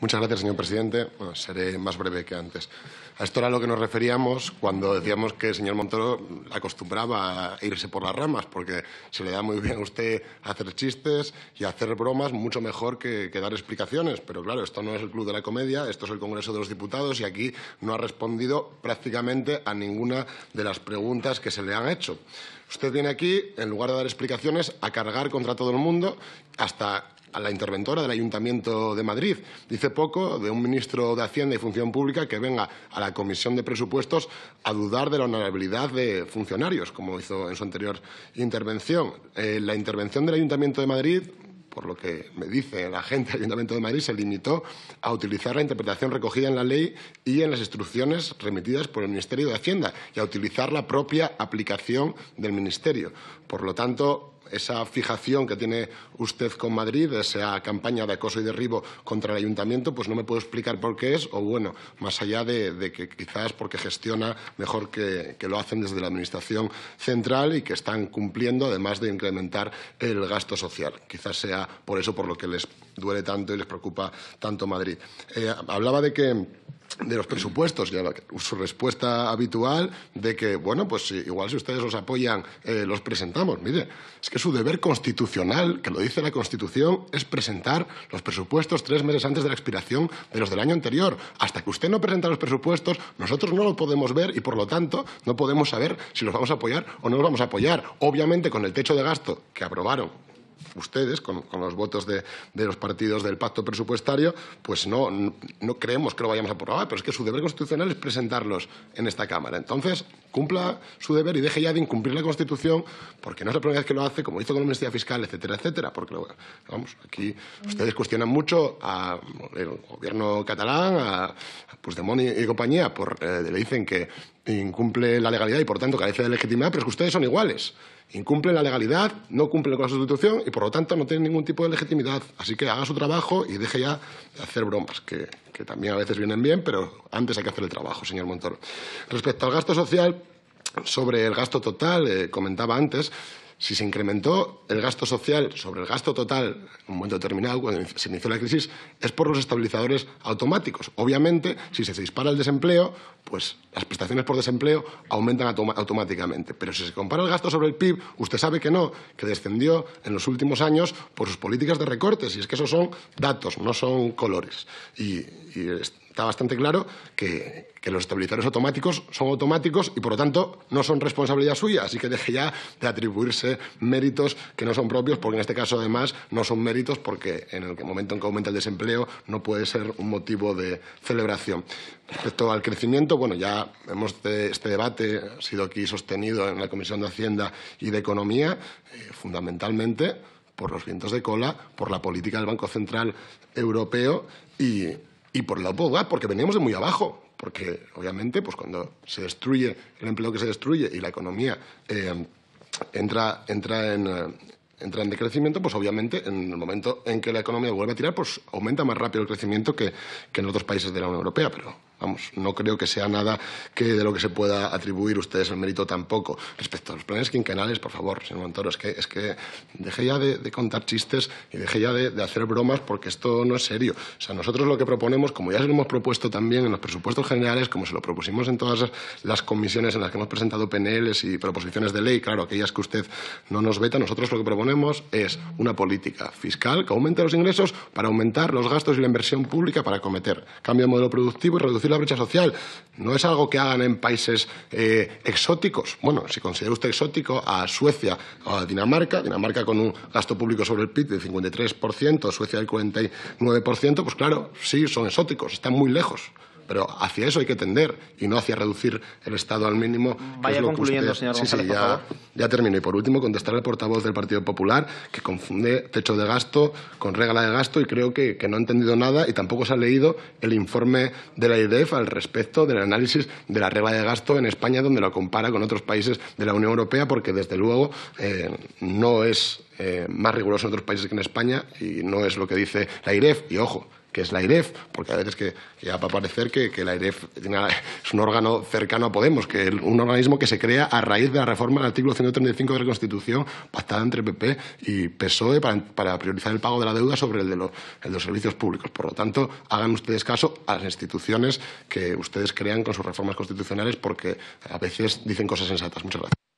Muchas gracias, señor presidente. seré más breve que antes. A esto era lo que nos referíamos cuando decíamos que el señor Montoro acostumbraba a irse por las ramas, porque se le da muy bien a usted hacer chistes y hacer bromas mucho mejor que, que dar explicaciones. Pero claro, esto no es el Club de la Comedia, esto es el Congreso de los Diputados y aquí no ha respondido prácticamente a ninguna de las preguntas que se le han hecho. Usted viene aquí, en lugar de dar explicaciones, a cargar contra todo el mundo, hasta a la interventora del Ayuntamiento de Madrid. Dice poco de un ministro de Hacienda y Función Pública que venga a la Comisión de Presupuestos a dudar de la honorabilidad de funcionarios, como hizo en su anterior intervención. Eh, la intervención del Ayuntamiento de Madrid por lo que me dice la gente del Ayuntamiento de Madrid, se limitó a utilizar la interpretación recogida en la ley y en las instrucciones remitidas por el Ministerio de Hacienda y a utilizar la propia aplicación del Ministerio. Por lo tanto, esa fijación que tiene usted con Madrid, esa campaña de acoso y derribo contra el ayuntamiento, pues no me puedo explicar por qué es, o bueno, más allá de, que quizás porque gestiona mejor que, lo hacen desde la Administración central y que están cumpliendo, además de incrementar el gasto social. Quizás sea por eso por lo que les duele tanto y les preocupa tanto Madrid. Eh, hablaba de que de los presupuestos, ya su respuesta habitual de que, bueno, pues igual si ustedes los apoyan, eh, los presentamos. Mire, es que su deber constitucional, que lo dice la Constitución, es presentar los presupuestos tres meses antes de la expiración de los del año anterior. Hasta que usted no presenta los presupuestos, nosotros no los podemos ver y, por lo tanto, no podemos saber si los vamos a apoyar o no los vamos a apoyar. Obviamente, con el techo de gasto que aprobaron ustedes, con, los votos de, los partidos del pacto presupuestario, pues no, no, creemos que lo vayamos a aprobar, pero es que su deber constitucional es presentarlos en esta Cámara. Entonces, cumpla su deber y deje ya de incumplir la Constitución, porque no es la primera vez que lo hace, como hizo con la Universidad Fiscal, etcétera, etcétera. Porque, vamos, aquí ustedes cuestionan mucho al gobierno catalán, a de y, y compañía, por, eh, le dicen que incumple la legalidad y por tanto carece de legitimidad, pero es que ustedes son iguales. Incumplen la legalidad, no cumple con la sustitución y por lo tanto no tienen ningún tipo de legitimidad. Así que haga su trabajo y deje ya de hacer bromas, que, también a veces vienen bien, pero antes hay que hacer el trabajo, señor Montoro. Respecto al gasto social, sobre el gasto total, eh, comentaba antes, si se incrementó el gasto social sobre el gasto total en un momento determinado, cuando se inició la crisis, es por los estabilizadores automáticos. Obviamente, si se dispara el desempleo, pues las prestaciones por desempleo aumentan automáticamente, pero si se compara el gasto sobre el PIB, usted sabe que no, que descendió en los últimos años por sus políticas de recortes, y es que esos son datos, no son colores. Y, y está bastante claro que, que, los estabilizadores automáticos son automáticos y, por lo tanto, no son responsabilidad suya. Así que deje ya de atribuirse méritos que no son propios, porque en este caso, además, no son méritos porque en el momento en que aumenta el desempleo no puede ser un motivo de celebración. Respecto al crecimiento, bueno, ya hemos este, este debate ha sido aquí sostenido en la Comisión de Hacienda y de Economía, eh, fundamentalmente por los vientos de cola, por la política del Banco Central Europeo y, por la OPOGA, porque veníamos de muy abajo. Porque, obviamente, pues cuando se destruye el empleo que se destruye y la economía eh, eh, entra, en, decrecimiento, pues obviamente en el momento en que la economía vuelve a tirar, pues aumenta más rápido el crecimiento que, que en otros países de la Unión Europea. Pero no creo que sea nada que de lo que se pueda atribuir ustedes el mérito tampoco. Respecto a los planes quinquenales, por favor, señor Montoro, es que, es deje ya de, contar chistes y deje ya de, hacer bromas porque esto no es serio. O sea, nosotros lo que proponemos, como ya se lo hemos propuesto también en los presupuestos generales, como se lo propusimos en todas las comisiones en las que hemos presentado PNLs y proposiciones de ley, claro, aquellas que usted no nos veta, nosotros lo que proponemos es una política fiscal que aumente los ingresos para aumentar los gastos y la inversión pública para cometer cambio de modelo productivo y reducir brecha social. No es algo que hagan en países eh, exóticos. Bueno, si considera usted exótico a Suecia o a Dinamarca, Dinamarca con un gasto público sobre el PIB del 53%, Suecia del 49%, pues claro, sí, son exóticos, están muy lejos pero hacia eso hay que tender y no hacia reducir el Estado al mínimo. Vaya concluyendo, señor González, ya, por termino. Y por último, contestar al portavoz del Partido Popular que confunde techo de gasto con regla de gasto y creo que, no ha entendido nada y tampoco se ha leído el informe de la IDEF al respecto del análisis de la regla de gasto en España, donde lo compara con otros países de la Unión Europea, porque desde luego eh, no es eh, más riguroso en otros países que en España y no es lo que dice la IREF. Y ojo, que es la IREF, porque a veces que, que va a parecer que, la IREF es un órgano cercano a Podemos, que es un organismo que se crea a raíz de la reforma del artículo 135 de la Constitución pactada entre PP y PSOE para, priorizar el pago de la deuda sobre el de, los servicios públicos. Por lo tanto, hagan ustedes caso a las instituciones que ustedes crean con sus reformas constitucionales porque a veces dicen cosas sensatas. Muchas gracias.